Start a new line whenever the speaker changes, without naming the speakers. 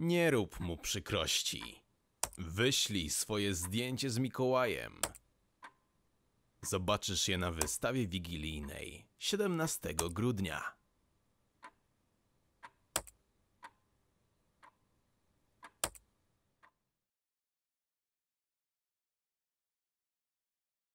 Nie rób mu przykrości. Wyślij swoje zdjęcie z Mikołajem. Zobaczysz je na wystawie wigilijnej 17 grudnia.